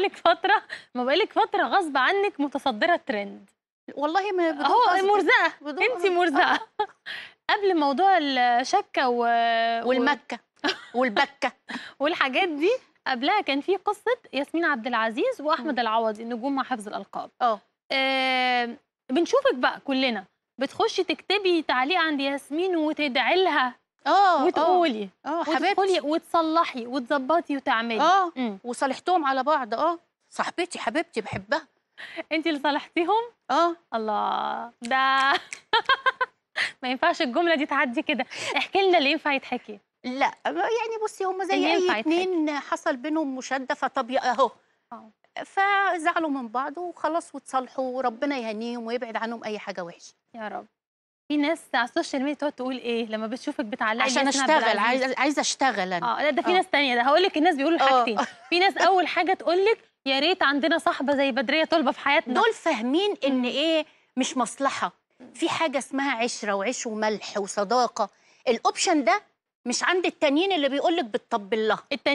بقالك فترة ما بقالك فترة غصب عنك متصدرة الترند والله ما هو مرزقة انت مرزقة آه. قبل موضوع الشكة و... والمكة والبكة والحاجات دي قبلها كان في قصة ياسمين عبد العزيز واحمد العوضي النجوم مع حفظ الالقاب اه بنشوفك بقى كلنا بتخشي تكتبي تعليق عند ياسمين وتدعي لها آه،, اه وتقولي اه حبيبتي وتقولي وتصلحي وتظبطي وتعملي اه وصالحتهم على بعض اه صاحبتي حبيبتي بحبها انت اللي صالحتيهم اه الله ده ما ينفعش الجمله دي تعدي كده احكي لنا اللي ينفع يتحكي لا يعني بصي هم زي اي اتنين يتحكي. حصل بينهم مشاده فطب اهو آه. فزعلوا من بعض وخلاص وتصالحوا وربنا يهنيهم ويبعد عنهم اي حاجه وحشه يا رب في ناس على السوشيال ميديا تقعد تقول ايه لما بتشوفك بتعلقي عشان اشتغل عايزه اشتغل انا اه لا ده في أوه. ناس ثانيه ده هقول لك الناس بيقولوا حاجتين آه. في ناس اول حاجه تقول لك يا ريت عندنا صاحبه زي بدريه طلبه في حياتنا دول فاهمين ان ايه مش مصلحه في حاجه اسمها عشره وعيش وملح وصداقه الاوبشن ده مش عند التانيين اللي بيقول لك بتطبل لها